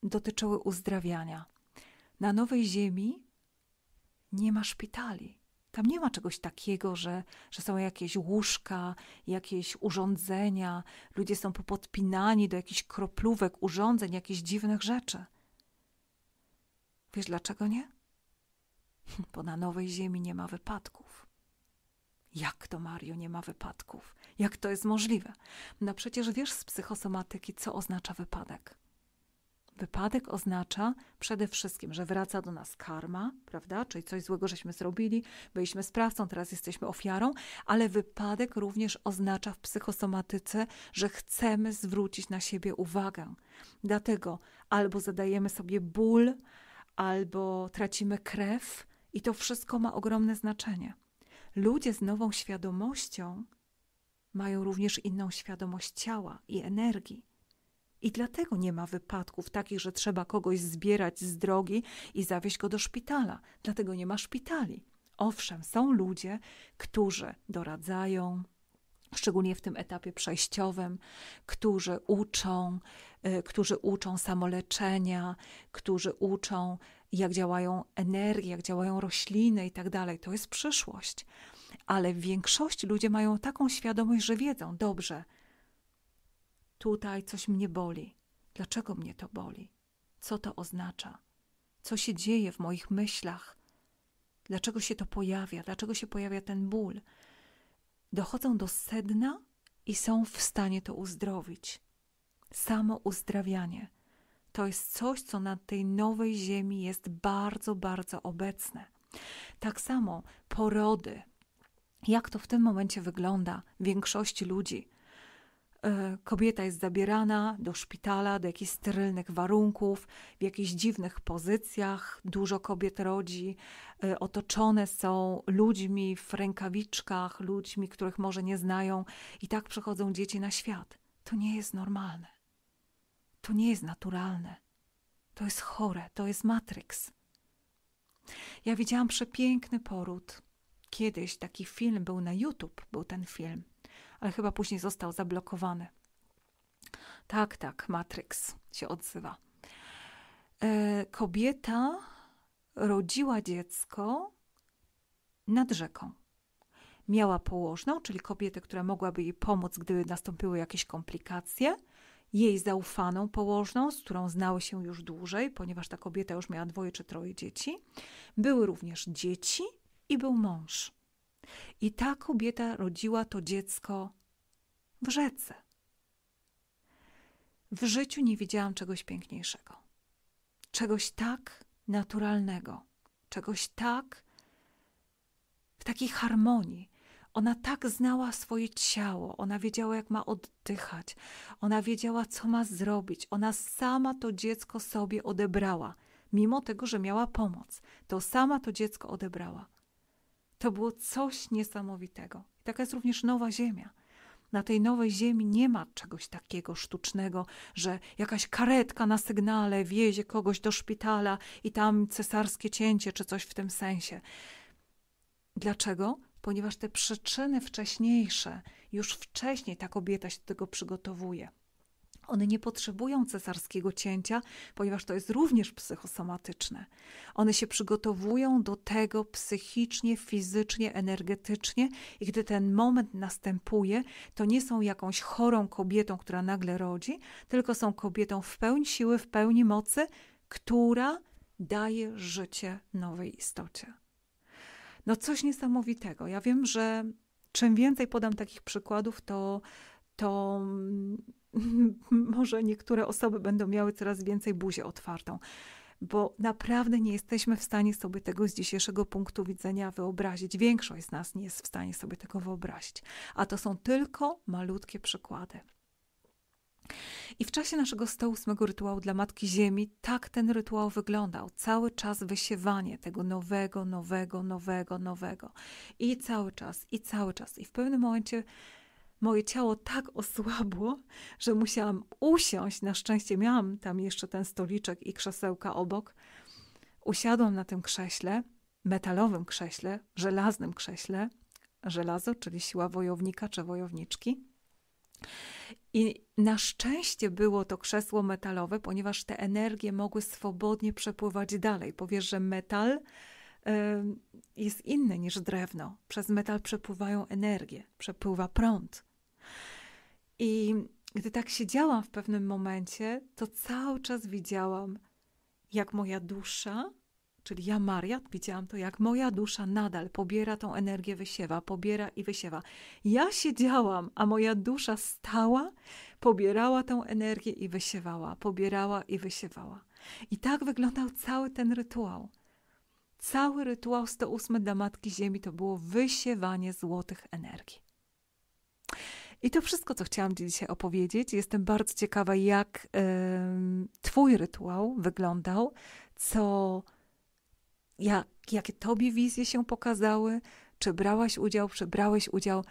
dotyczyły uzdrawiania. Na Nowej Ziemi nie ma szpitali. Tam nie ma czegoś takiego, że, że są jakieś łóżka, jakieś urządzenia, ludzie są popodpinani do jakichś kroplówek, urządzeń, jakichś dziwnych rzeczy. Wiesz dlaczego nie? Bo na nowej ziemi nie ma wypadków. Jak to, Mario, nie ma wypadków? Jak to jest możliwe? No przecież wiesz z psychosomatyki, co oznacza wypadek. Wypadek oznacza przede wszystkim, że wraca do nas karma, prawda? Czyli coś złego żeśmy zrobili, byliśmy sprawcą, teraz jesteśmy ofiarą, ale wypadek również oznacza w psychosomatyce, że chcemy zwrócić na siebie uwagę. Dlatego albo zadajemy sobie ból, albo tracimy krew, i to wszystko ma ogromne znaczenie. Ludzie z nową świadomością mają również inną świadomość ciała i energii. I dlatego nie ma wypadków takich, że trzeba kogoś zbierać z drogi i zawieźć go do szpitala. Dlatego nie ma szpitali. Owszem, są ludzie, którzy doradzają, szczególnie w tym etapie przejściowym, którzy uczą, y, którzy uczą samoleczenia, którzy uczą jak działają energie, jak działają rośliny i tak dalej. To jest przyszłość. Ale w większości ludzie mają taką świadomość, że wiedzą, dobrze, tutaj coś mnie boli. Dlaczego mnie to boli? Co to oznacza? Co się dzieje w moich myślach? Dlaczego się to pojawia? Dlaczego się pojawia ten ból? Dochodzą do sedna i są w stanie to uzdrowić. Samo uzdrawianie to jest coś, co na tej nowej ziemi jest bardzo, bardzo obecne. Tak samo porody. Jak to w tym momencie wygląda większości ludzi? E, kobieta jest zabierana do szpitala, do jakichś sterylnych warunków, w jakichś dziwnych pozycjach, dużo kobiet rodzi, e, otoczone są ludźmi w rękawiczkach, ludźmi, których może nie znają, i tak przychodzą dzieci na świat. To nie jest normalne. To nie jest naturalne. To jest chore, to jest Matrix. Ja widziałam przepiękny poród. Kiedyś taki film był na YouTube, był ten film, ale chyba później został zablokowany. Tak, tak, Matrix się odzywa. E, kobieta rodziła dziecko nad rzeką. Miała położną, czyli kobietę, która mogłaby jej pomóc, gdyby nastąpiły jakieś komplikacje jej zaufaną położną, z którą znały się już dłużej, ponieważ ta kobieta już miała dwoje czy troje dzieci. Były również dzieci i był mąż. I ta kobieta rodziła to dziecko w rzece. W życiu nie widziałam czegoś piękniejszego, czegoś tak naturalnego, czegoś tak w takiej harmonii, ona tak znała swoje ciało, ona wiedziała, jak ma oddychać, ona wiedziała, co ma zrobić. Ona sama to dziecko sobie odebrała, mimo tego, że miała pomoc. To sama to dziecko odebrała. To było coś niesamowitego. I taka jest również nowa Ziemia. Na tej nowej ziemi nie ma czegoś takiego sztucznego, że jakaś karetka na sygnale wiezie kogoś do szpitala i tam cesarskie cięcie czy coś w tym sensie. Dlaczego? ponieważ te przyczyny wcześniejsze, już wcześniej ta kobieta się do tego przygotowuje. One nie potrzebują cesarskiego cięcia, ponieważ to jest również psychosomatyczne. One się przygotowują do tego psychicznie, fizycznie, energetycznie i gdy ten moment następuje, to nie są jakąś chorą kobietą, która nagle rodzi, tylko są kobietą w pełni siły, w pełni mocy, która daje życie nowej istocie. No coś niesamowitego. Ja wiem, że czym więcej podam takich przykładów, to, to mm, może niektóre osoby będą miały coraz więcej buzię otwartą, bo naprawdę nie jesteśmy w stanie sobie tego z dzisiejszego punktu widzenia wyobrazić. Większość z nas nie jest w stanie sobie tego wyobrazić. A to są tylko malutkie przykłady. I w czasie naszego 108 rytuału dla Matki Ziemi tak ten rytuał wyglądał. Cały czas wysiewanie tego nowego, nowego, nowego, nowego. I cały czas, i cały czas. I w pewnym momencie moje ciało tak osłabło, że musiałam usiąść. Na szczęście miałam tam jeszcze ten stoliczek i krzesełka obok. Usiadłam na tym krześle, metalowym krześle, żelaznym krześle. Żelazo, czyli siła wojownika czy wojowniczki i na szczęście było to krzesło metalowe, ponieważ te energie mogły swobodnie przepływać dalej. Powiesz, że metal y, jest inny niż drewno. Przez metal przepływają energie, przepływa prąd. I gdy tak siedziałam w pewnym momencie, to cały czas widziałam, jak moja dusza Czyli ja, Maria, widziałam to, jak moja dusza nadal pobiera tą energię, wysiewa, pobiera i wysiewa. Ja siedziałam, a moja dusza stała, pobierała tą energię i wysiewała, pobierała i wysiewała. I tak wyglądał cały ten rytuał. Cały rytuał 108 dla Matki Ziemi to było wysiewanie złotych energii. I to wszystko, co chciałam Ci dzisiaj opowiedzieć. Jestem bardzo ciekawa, jak y, Twój rytuał wyglądał, co jak, jakie Tobie wizje się pokazały, czy brałaś udział, czy brałeś udział.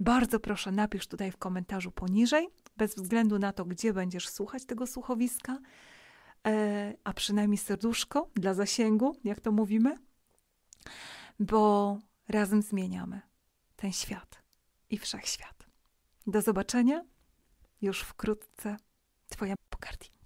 Bardzo proszę, napisz tutaj w komentarzu poniżej, bez względu na to, gdzie będziesz słuchać tego słuchowiska, e, a przynajmniej serduszko dla zasięgu, jak to mówimy, bo razem zmieniamy ten świat i wszechświat. Do zobaczenia już wkrótce. Twoja Pokardi.